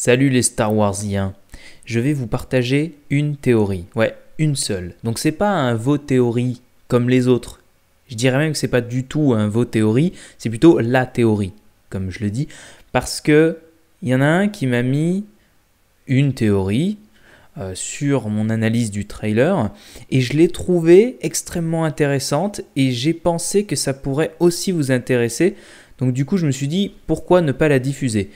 Salut les Star Warsiens. Je vais vous partager une théorie. Ouais, une seule. Donc c'est pas un vos théorie comme les autres. Je dirais même que c'est pas du tout un vos théorie, c'est plutôt la théorie, comme je le dis, parce que il y en a un qui m'a mis une théorie euh, sur mon analyse du trailer et je l'ai trouvée extrêmement intéressante et j'ai pensé que ça pourrait aussi vous intéresser. Donc du coup, je me suis dit pourquoi ne pas la diffuser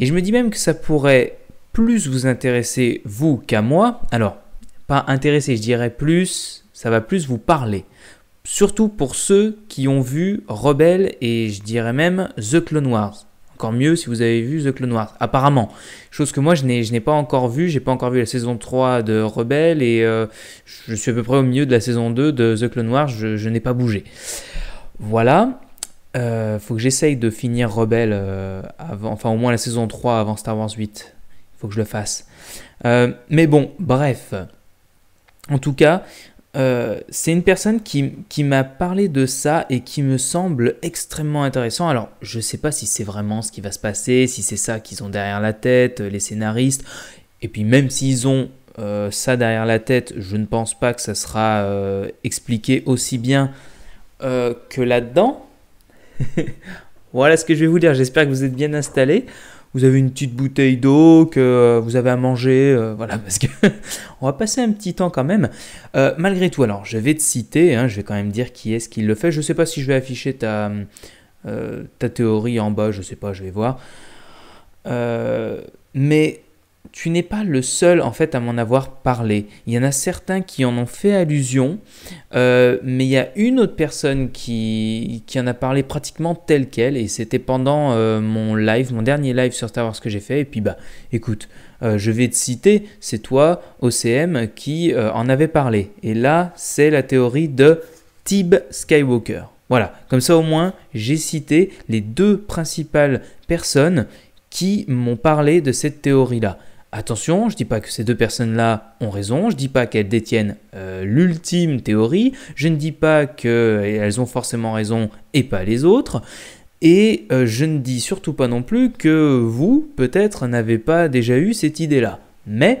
et je me dis même que ça pourrait plus vous intéresser, vous, qu'à moi. Alors, pas intéresser, je dirais plus, ça va plus vous parler. Surtout pour ceux qui ont vu Rebelle et je dirais même The Clone Wars. Encore mieux si vous avez vu The Clone Wars, apparemment. Chose que moi je n'ai, je n'ai pas encore vu, j'ai pas encore vu la saison 3 de Rebelle et euh, je suis à peu près au milieu de la saison 2 de The Clone Wars, je, je n'ai pas bougé. Voilà, euh, faut que j'essaye de finir Rebelle, euh, avant, enfin au moins la saison 3 avant Star Wars 8. Faut que je le fasse. Euh, mais bon, bref. En tout cas, euh, c'est une personne qui, qui m'a parlé de ça et qui me semble extrêmement intéressant. Alors, je sais pas si c'est vraiment ce qui va se passer, si c'est ça qu'ils ont derrière la tête, les scénaristes. Et puis même s'ils ont ça derrière la tête, je ne pense pas que ça sera expliqué aussi bien que là-dedans. voilà ce que je vais vous dire. J'espère que vous êtes bien installés. Vous avez une petite bouteille d'eau, que euh, vous avez à manger, euh, voilà, parce que on va passer un petit temps quand même. Euh, malgré tout, alors je vais te citer, hein, je vais quand même dire qui est-ce qui le fait. Je ne sais pas si je vais afficher ta, ta théorie en bas, je ne sais pas, je vais voir. mais tu n'es pas le seul en fait à m'en avoir parlé. Il y en a certains qui en ont fait allusion, euh, mais il y a une autre personne qui, en a parlé pratiquement telle qu'elle, et c'était pendant euh, mon live, mon dernier live sur Star Wars que j'ai fait, et puis bah écoute, euh, je vais te citer, c'est toi, OCM, qui en avait parlé. Et là, c'est la théorie de Tib Skywalker. Voilà, comme ça au moins, j'ai cité les deux principales personnes qui m'ont parlé de cette théorie-là. Attention, je ne dis pas que ces deux personnes-là ont raison, je ne dis pas qu'elles détiennent euh, l'ultime théorie, je ne dis pas qu'elles ont forcément raison et pas les autres, et euh, je ne dis surtout pas non plus que vous, peut-être, n'avez pas déjà eu cette idée-là. Mais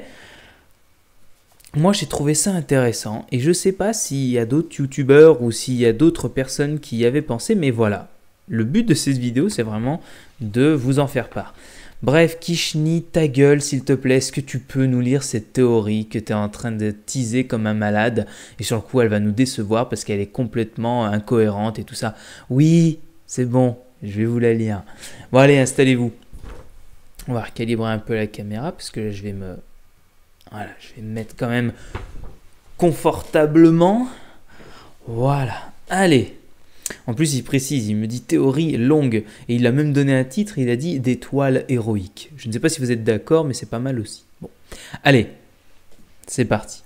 moi, j'ai trouvé ça intéressant, et je ne sais pas s'il y a d'autres youtubeurs ou s'il y a d'autres personnes qui y avaient pensé, mais voilà. Le but de cette vidéo, c'est vraiment de vous en faire part. Bref, Kishni, ta gueule, s'il te plaît, est-ce que tu peux nous lire cette théorie que tu es en train de teaser comme un malade Et sur le coup, elle va nous décevoir parce qu'elle est complètement incohérente et tout ça. Oui, c'est bon, je vais vous la lire. Bon, allez, installez-vous. On va recalibrer un peu la caméra parce que là, je vais me. Voilà, je vais me mettre quand même confortablement. Voilà. Allez, en plus, il précise, il me dit théorie longue, et il a même donné un titre, il a dit des toiles héroïques. Je ne sais pas si vous êtes d'accord, mais c'est pas mal aussi. Bon, allez, c'est parti.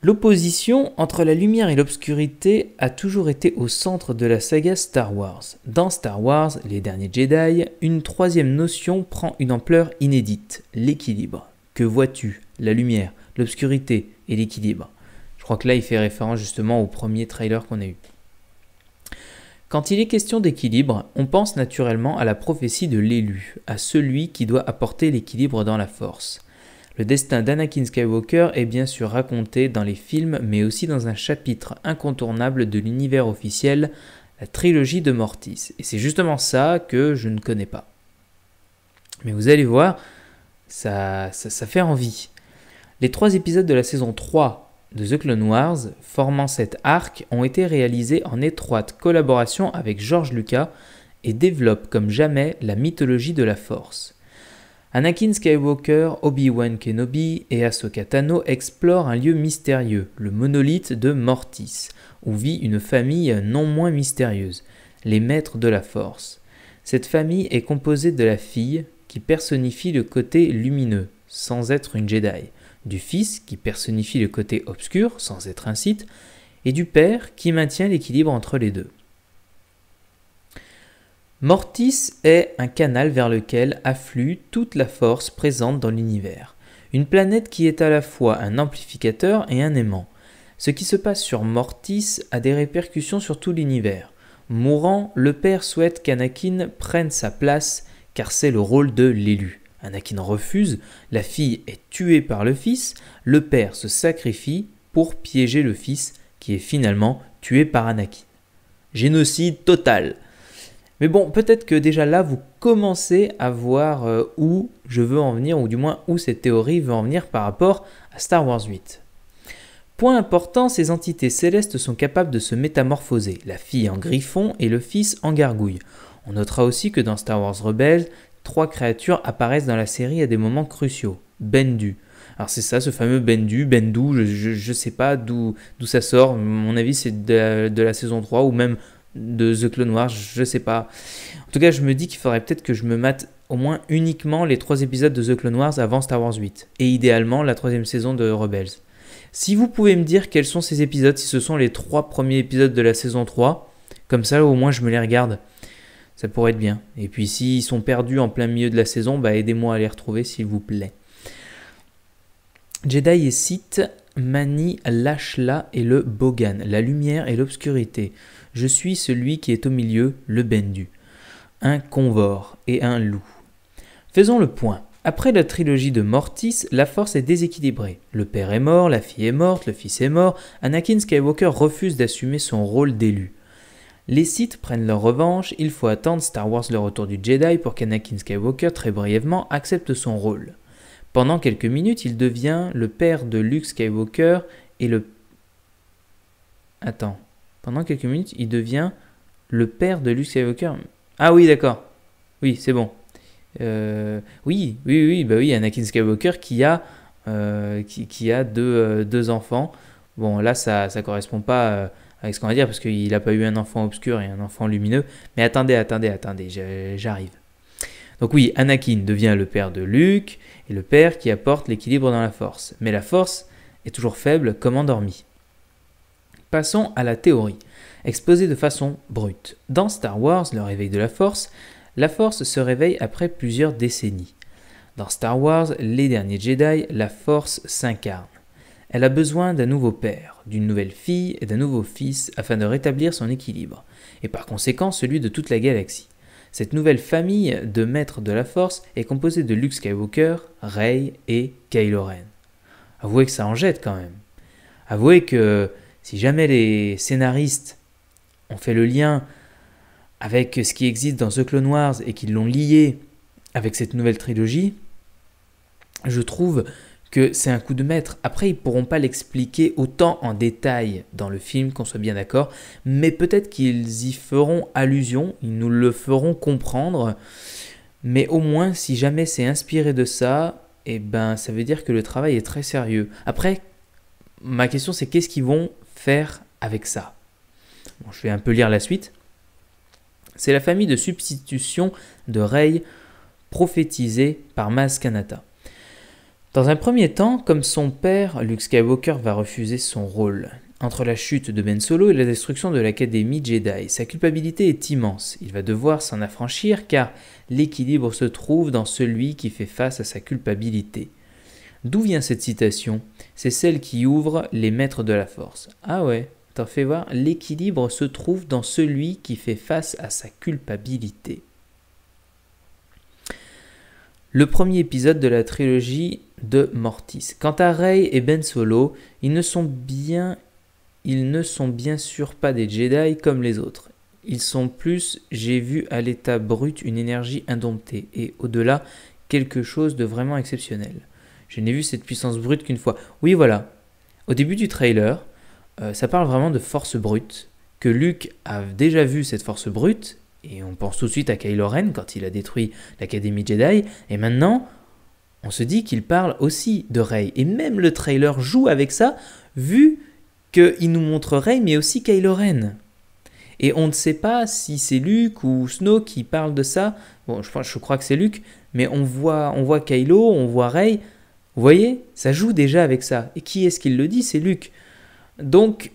L'opposition entre la lumière et l'obscurité a toujours été au centre de la saga Star Wars. Dans Star Wars, les derniers Jedi, une troisième notion prend une ampleur inédite, l'équilibre. Que vois-tu La lumière, l'obscurité et l'équilibre. Je crois que là, il fait référence justement au premier trailer qu'on a eu. Quand il est question d'équilibre, on pense naturellement à la prophétie de l'élu, à celui qui doit apporter l'équilibre dans la force. Le destin d'Anakin Skywalker est bien sûr raconté dans les films, mais aussi dans un chapitre incontournable de l'univers officiel, la trilogie de Mortis. Et c'est justement ça que je ne connais pas. Mais vous allez voir, ça, ça, fait envie. Les trois épisodes de la saison 3 de The Clone Wars formant cet arc ont été réalisés en étroite collaboration avec George Lucas et développent comme jamais la mythologie de la Force. Anakin Skywalker, Obi-Wan Kenobi et Ahsoka Tano explorent un lieu mystérieux, le monolithe de Mortis, où vit une famille non moins mystérieuse, les maîtres de la Force. Cette famille est composée de la fille, qui personnifie le côté lumineux, sans être une Jedi, du Fils qui personnifie le côté obscur sans être un site, et du Père qui maintient l'équilibre entre les deux. Mortis est un canal vers lequel afflue toute la force présente dans l'univers, une planète qui est à la fois un amplificateur et un aimant. Ce qui se passe sur Mortis a des répercussions sur tout l'univers. Mourant, le Père souhaite qu'Anakin prenne sa place car c'est le rôle de l'élu. Anakin refuse, la fille est tuée par le fils, le père se sacrifie pour piéger le fils qui est finalement tué par Anakin. Génocide total. Mais bon, peut-être que déjà là, vous commencez à voir euh, où je veux en venir, ou du moins où cette théorie veut en venir par rapport à Star Wars 8. Point important, ces entités célestes sont capables de se métamorphoser, la fille en griffon et le fils en gargouille. On notera aussi que dans Star Wars Rebels, trois créatures apparaissent dans la série à des moments cruciaux. Bendu. Alors c'est ça, ce fameux Bendu, Bendu, je, ne sais pas d'où ça sort. Mon avis c'est de, la saison 3 ou même de The Clone Wars, je sais pas. En tout cas, je me dis qu'il faudrait peut-être que je me mate au moins uniquement les trois épisodes de The Clone Wars avant Star Wars 8, et idéalement la troisième saison de Rebels. Si vous pouvez me dire quels sont ces épisodes, si ce sont les trois premiers épisodes de la saison 3, comme ça au moins je me les regarde ça pourrait être bien. Et puis s'ils sont perdus en plein milieu de la saison, bah aidez-moi à les retrouver s'il vous plaît. Jedi et Sith Mani, l'Ashla et le Bogan, la lumière et l'obscurité. Je suis celui qui est au milieu, le Bendu. Un convore et un loup. Faisons le point. Après la trilogie de Mortis, la force est déséquilibrée. Le père est mort, la fille est morte, le fils est mort, Anakin Skywalker refuse d'assumer son rôle d'élu. Les Sith prennent leur revanche, il faut attendre Star Wars le retour du Jedi pour qu'Anakin Skywalker très brièvement accepte son rôle. Pendant quelques minutes, il devient le père de Luke Skywalker et le... Attends. Pendant quelques minutes, il devient le père de Luke Skywalker. Ah oui, d'accord. Oui, c'est bon. Euh, oui, oui, oui, bah oui, Anakin Skywalker qui a, euh, qui, a deux, euh, deux, enfants. Bon, là, ça ne correspond pas avec ce qu'on va dire, parce qu'il n'a pas eu un enfant obscur et un enfant lumineux. Mais attendez, attendez, attendez, j'arrive. Donc oui, Anakin devient le père de Luke, et le père qui apporte l'équilibre dans la force. Mais la force est toujours faible comme endormie. Passons à la théorie, exposée de façon brute. Dans Star Wars, le réveil de la force, la force se réveille après plusieurs décennies. Dans Star Wars, les derniers Jedi, la force s'incarne. Elle a besoin d'un nouveau père, d'une nouvelle fille et d'un nouveau fils afin de rétablir son équilibre, et par conséquent celui de toute la galaxie. Cette nouvelle famille de maîtres de la force est composée de Luke Skywalker, Rey et Kylo Ren. Avouez que ça en jette quand même. Avouez que si jamais les scénaristes ont fait le lien avec ce qui existe dans The Clone Wars et qu'ils l'ont lié avec cette nouvelle trilogie, je trouve que c'est un coup de maître. Après, ils pourront pas l'expliquer autant en détail dans le film, qu'on soit bien d'accord, mais peut-être qu'ils y feront allusion, ils nous le feront comprendre. Mais au moins, si jamais c'est inspiré de ça, eh ben, ça veut dire que le travail est très sérieux. Après, ma question c'est qu'est-ce qu'ils vont faire avec ça bon, Je vais un peu lire la suite. C'est la famille de substitution de Rey prophétisée par Maz Kanata. Dans un premier temps, comme son père, Luke Skywalker va refuser son rôle. Entre la chute de Ben Solo et la destruction de l'Académie Jedi, sa culpabilité est immense. Il va devoir s'en affranchir car l'équilibre se trouve dans celui qui fait face à sa culpabilité. D'où vient cette citation C'est celle qui ouvre Les Maîtres de la Force. Ah ouais, t'en fais voir, l'équilibre se trouve dans celui qui fait face à sa culpabilité le premier épisode de la trilogie de Mortis. Quant à Rey et Ben Solo, ils ne sont bien, ils ne sont bien sûr pas des Jedi comme les autres. Ils sont plus, j'ai vu à l'état brut une énergie indomptée et au-delà quelque chose de vraiment exceptionnel. Je n'ai vu cette puissance brute qu'une fois. Oui, voilà. Au début du trailer, euh, ça parle vraiment de force brute, que Luke a déjà vu cette force brute, et on pense tout de suite à Kylo Ren quand il a détruit l'Académie Jedi. Et maintenant, on se dit qu'il parle aussi de Rey. Et même le trailer joue avec ça, vu qu'il nous montre Rey, mais aussi Kylo Ren. Et on ne sait pas si c'est Luke ou Snow qui parle de ça. Bon, je, je crois que c'est Luke, mais on voit, on voit Kylo, on voit Rey. Vous voyez, ça joue déjà avec ça. Et qui est-ce qui le dit C'est Luke. Donc,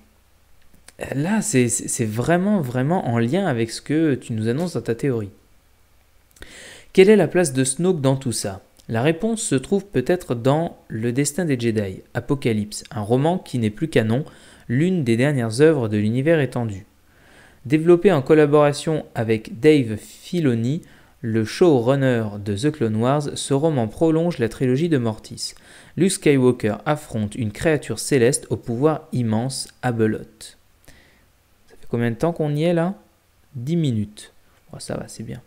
là, c'est vraiment, vraiment en lien avec ce que tu nous annonces dans ta théorie. Quelle est la place de Snoke dans tout ça La réponse se trouve peut-être dans Le destin des Jedi, Apocalypse, un roman qui n'est plus canon, l'une des dernières œuvres de l'univers étendu. Développé en collaboration avec Dave Filoni, le showrunner de The Clone Wars, ce roman prolonge la trilogie de Mortis. Luke Skywalker affronte une créature céleste au pouvoir immense, Abeloth combien de temps qu'on y est là 10 minutes. ça va, c'est bien.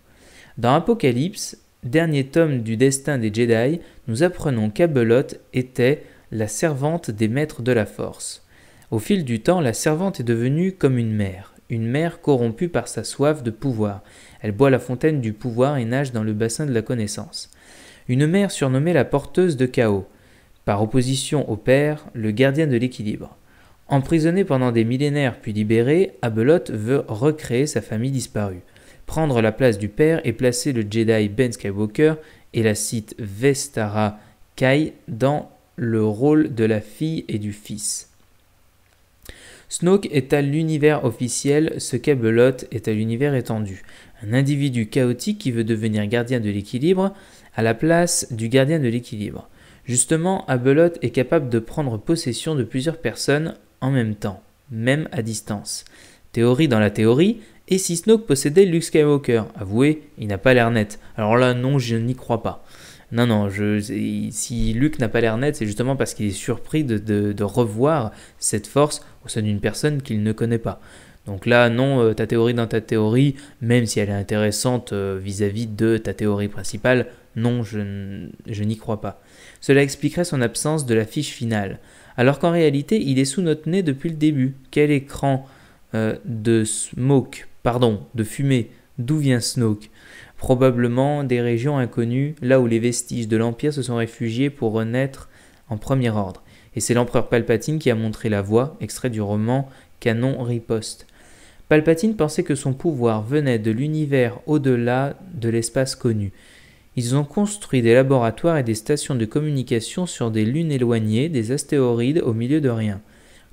Dans Apocalypse, dernier tome du destin des Jedi, nous apprenons qu'Abelot était la servante des maîtres de la force. Au fil du temps, la servante est devenue comme une mère, une mère corrompue par sa soif de pouvoir. Elle boit la fontaine du pouvoir et nage dans le bassin de la connaissance. Une mère surnommée la porteuse de chaos, par opposition au père, le gardien de l'équilibre. Emprisonné pendant des millénaires puis libéré, Abelotte veut recréer sa famille disparue, prendre la place du père et placer le Jedi Ben Skywalker et la Sith Vestara Kai dans le rôle de la fille et du fils. Snoke est à l'univers officiel ce qu'Abelotte est à l'univers étendu, un individu chaotique qui veut devenir gardien de l'équilibre à la place du gardien de l'équilibre. Justement, Abelotte est capable de prendre possession de plusieurs personnes en même temps, même à distance. Théorie dans la théorie, et si Snoke possédait Luke Skywalker Avouez, il n'a pas l'air net. Alors là, non, je n'y crois pas. Non, non, je, si Luke n'a pas l'air net, c'est justement parce qu'il est surpris de, revoir cette force au sein d'une personne qu'il ne connaît pas. Donc là, non, euh, ta théorie dans ta théorie, même si elle est intéressante euh, vis-à-vis de ta théorie principale, non, je, je n'y crois pas. Cela expliquerait son absence de la fiche finale alors qu'en réalité, il est sous notre nez depuis le début. Quel écran euh, de smoke, pardon, de fumée, d'où vient Snoke Probablement des régions inconnues, là où les vestiges de l'Empire se sont réfugiés pour renaître en premier ordre. Et c'est l'empereur Palpatine qui a montré la voie, extrait du roman Canon Riposte. Palpatine pensait que son pouvoir venait de l'univers au-delà de l'espace connu, ils ont construit des laboratoires et des stations de communication sur des lunes éloignées, des astéroïdes au milieu de rien.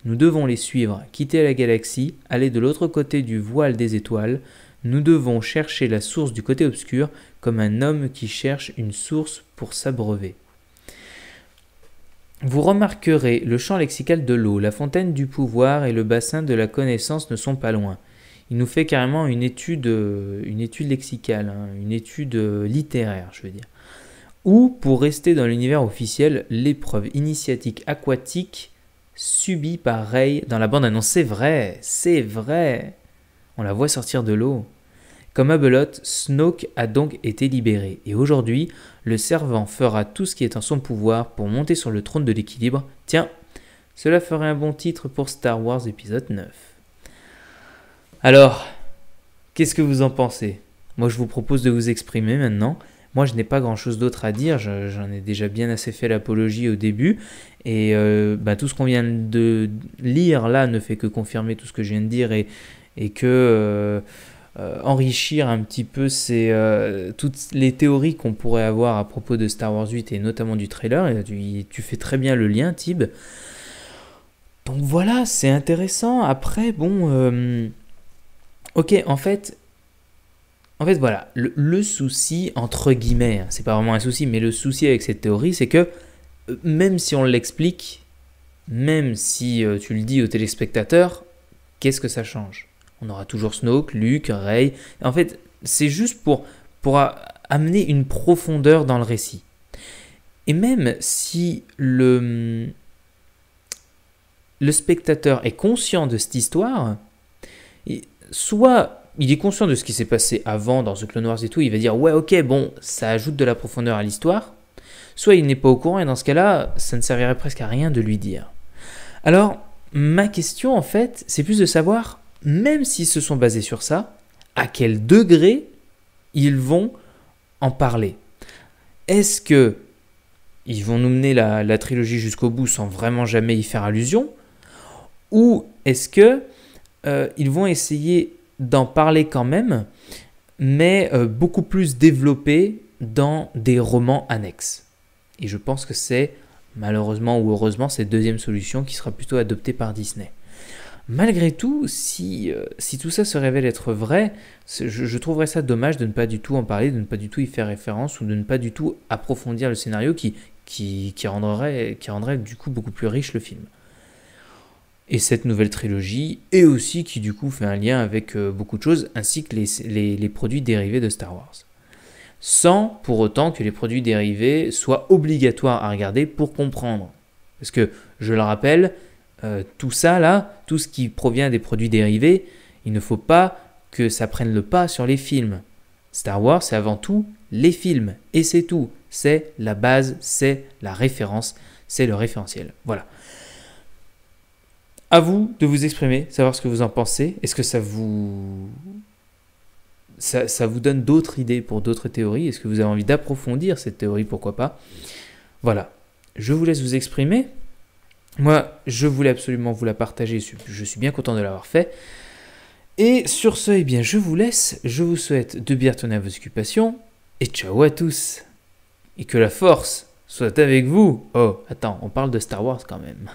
Nous devons les suivre, quitter la galaxie, aller de l'autre côté du voile des étoiles. Nous devons chercher la source du côté obscur comme un homme qui cherche une source pour s'abreuver. Vous remarquerez, le champ lexical de l'eau, la fontaine du pouvoir et le bassin de la connaissance ne sont pas loin il nous fait carrément une étude, euh, une étude lexicale, hein, une étude euh, littéraire, je veux dire. Ou, pour rester dans l'univers officiel, l'épreuve initiatique aquatique subie par Rey dans la bande-annonce. C'est vrai, c'est vrai. On la voit sortir de l'eau. Comme Abelotte, Snoke a donc été libéré, et aujourd'hui, le servant fera tout ce qui est en son pouvoir pour monter sur le trône de l'équilibre. Tiens, cela ferait un bon titre pour Star Wars épisode 9. Alors, qu'est-ce que vous en pensez Moi, je vous propose de vous exprimer maintenant. Moi, je n'ai pas grand-chose d'autre à dire. J'en ai déjà bien assez fait l'apologie au début. Et euh, bah, tout ce qu'on vient de lire là ne fait que confirmer tout ce que je viens de dire et, que euh, euh, enrichir un petit peu toutes les théories qu'on pourrait avoir à propos de Star Wars 8 et notamment du trailer. Et tu, tu fais très bien le lien, Tib. Donc voilà, c'est intéressant. Après, bon ok, en fait, en fait voilà, le, souci, entre guillemets, hein, c'est pas vraiment un souci, mais le souci avec cette théorie, c'est que euh, même si on l'explique, même si euh, tu le dis au téléspectateur, qu'est-ce que ça change On aura toujours Snoke, Luke, Rey. En fait, c'est juste pour, pour amener une profondeur dans le récit. Et même si le, le spectateur est conscient de cette histoire, soit il est conscient de ce qui s'est passé avant dans The Clone Wars et tout, il va dire ouais ok bon ça ajoute de la profondeur à l'histoire, soit il n'est pas au courant et dans ce cas-là ça ne servirait presque à rien de lui dire. Alors ma question en fait c'est plus de savoir, même s'ils se sont basés sur ça, à quel degré ils vont en parler. Est-ce que ils vont nous mener la trilogie jusqu'au bout sans vraiment jamais y faire allusion Ou est-ce que euh, ils vont essayer d'en parler quand même, mais euh, beaucoup plus développé dans des romans annexes. Et je pense que c'est, malheureusement ou heureusement, cette deuxième solution qui sera plutôt adoptée par Disney. Malgré tout, si, euh, si tout ça se révèle être vrai, je, trouverais ça dommage de ne pas du tout en parler, de ne pas du tout y faire référence ou de ne pas du tout approfondir le scénario qui, qui, qui rendrait, qui rendrait du coup beaucoup plus riche le film et cette nouvelle trilogie, et aussi qui du coup fait un lien avec euh, beaucoup de choses, ainsi que les, produits dérivés de Star Wars. Sans pour autant que les produits dérivés soient obligatoires à regarder pour comprendre. Parce que, je le rappelle, euh, tout ça là, tout ce qui provient des produits dérivés, il ne faut pas que ça prenne le pas sur les films. Star Wars, c'est avant tout les films, et c'est tout. C'est la base, c'est la référence, c'est le référentiel. Voilà. À vous de vous exprimer, savoir ce que vous en pensez. Est-ce que ça vous ça, vous donne d'autres idées pour d'autres théories Est-ce que vous avez envie d'approfondir cette théorie Pourquoi pas Voilà. Je vous laisse vous exprimer. Moi, je voulais absolument vous la partager. Je suis bien content de l'avoir fait. Et sur ce, eh bien, je vous laisse. Je vous souhaite de bien retourner à vos occupations. Et ciao à tous. Et que la force soit avec vous. Oh, attends, on parle de Star Wars quand même.